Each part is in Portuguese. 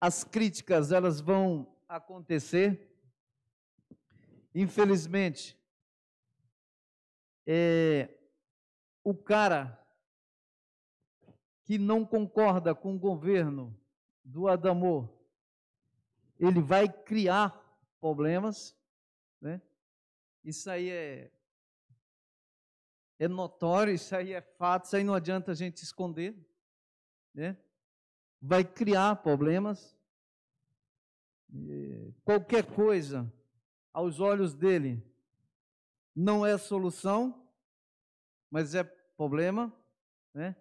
as críticas elas vão acontecer. Infelizmente, é, o cara que não concorda com o governo do Adamo ele vai criar problemas, né? Isso aí é é notório, isso aí é fato, isso aí não adianta a gente esconder, né? vai criar problemas. Qualquer coisa, aos olhos dele, não é solução, mas é problema. Né?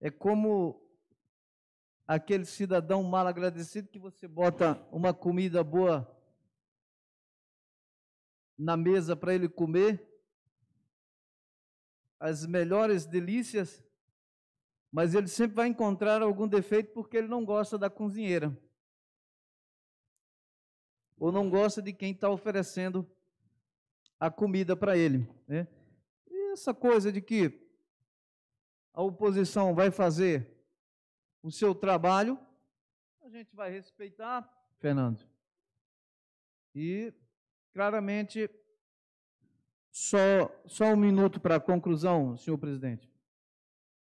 É como aquele cidadão mal agradecido que você bota uma comida boa na mesa para ele comer, as melhores delícias, mas ele sempre vai encontrar algum defeito porque ele não gosta da cozinheira. Ou não gosta de quem está oferecendo a comida para ele. Né? E essa coisa de que a oposição vai fazer o seu trabalho, a gente vai respeitar, Fernando. E claramente, só, só um minuto para a conclusão, senhor presidente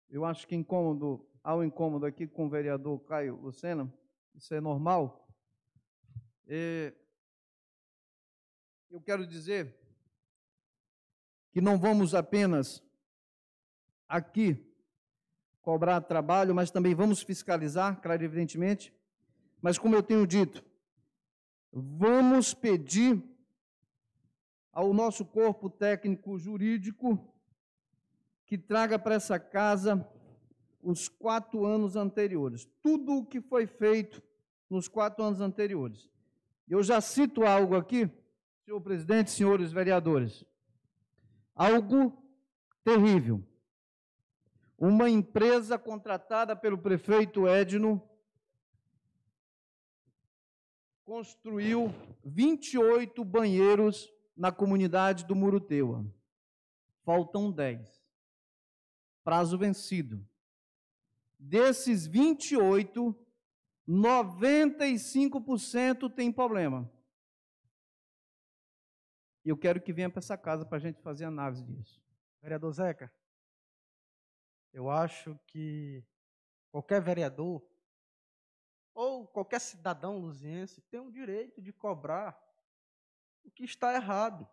eu acho que incômodo, há um incômodo aqui com o vereador Caio Lucena, isso é normal. É, eu quero dizer que não vamos apenas aqui cobrar trabalho, mas também vamos fiscalizar, claro, evidentemente. Mas, como eu tenho dito, vamos pedir ao nosso corpo técnico jurídico que traga para essa casa os quatro anos anteriores, tudo o que foi feito nos quatro anos anteriores. Eu já cito algo aqui, senhor presidente, senhores vereadores. Algo terrível. Uma empresa contratada pelo prefeito Edno construiu 28 banheiros na comunidade do Muruteua. Faltam 10 prazo vencido. Desses 28, 95% tem problema. E eu quero que venha para essa casa para a gente fazer análise disso. Vereador Zeca, eu acho que qualquer vereador ou qualquer cidadão luziense tem o direito de cobrar o que está errado.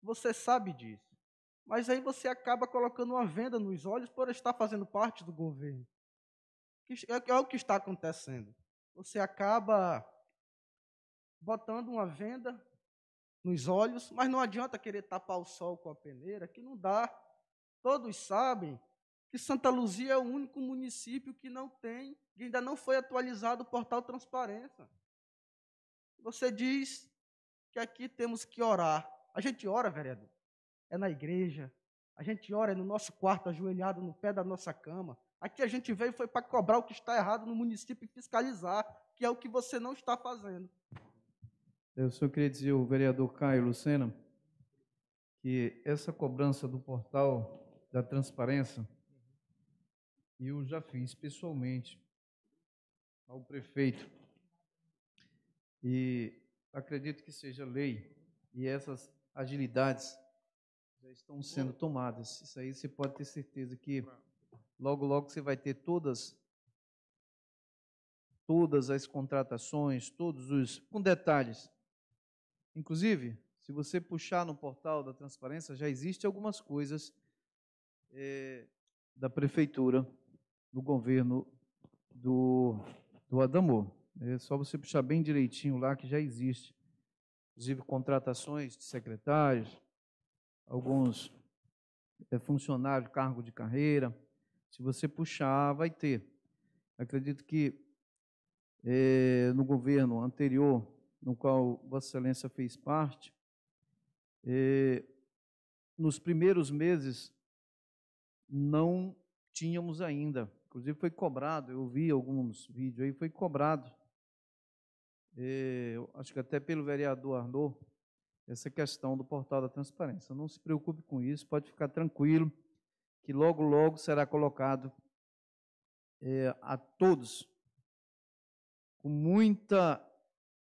Você sabe disso. Mas aí você acaba colocando uma venda nos olhos por estar fazendo parte do governo. É, é o que está acontecendo. Você acaba botando uma venda nos olhos, mas não adianta querer tapar o sol com a peneira, que não dá. Todos sabem que Santa Luzia é o único município que não tem, que ainda não foi atualizado o portal Transparência. Você diz que aqui temos que orar. A gente ora, vereador é na igreja. A gente ora é no nosso quarto, ajoelhado no pé da nossa cama. Aqui a gente veio foi para cobrar o que está errado no município e fiscalizar, que é o que você não está fazendo. Eu só queria dizer ao vereador Caio Lucena que essa cobrança do portal da transparência eu já fiz pessoalmente ao prefeito. E acredito que seja lei e essas agilidades já estão sendo tomadas. Isso aí você pode ter certeza que logo, logo você vai ter todas todas as contratações, todos os com detalhes. Inclusive, se você puxar no portal da transparência, já existe algumas coisas é, da prefeitura, do governo do, do Adamo É só você puxar bem direitinho lá que já existe. Inclusive, contratações de secretários, alguns é, funcionários, cargo de carreira. Se você puxar, vai ter. Acredito que é, no governo anterior, no qual Vossa Excelência fez parte, é, nos primeiros meses não tínhamos ainda. Inclusive foi cobrado, eu vi alguns vídeos aí, foi cobrado. É, acho que até pelo vereador Arnaud, essa questão do portal da transparência. Não se preocupe com isso, pode ficar tranquilo, que logo, logo será colocado é, a todos com muita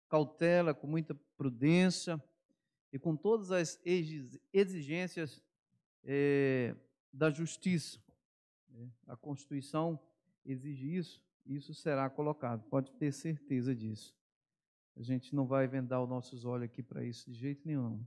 cautela, com muita prudência e com todas as exigências é, da justiça. Né? A Constituição exige isso, isso será colocado, pode ter certeza disso. A gente não vai vendar os nossos olhos aqui para isso de jeito nenhum.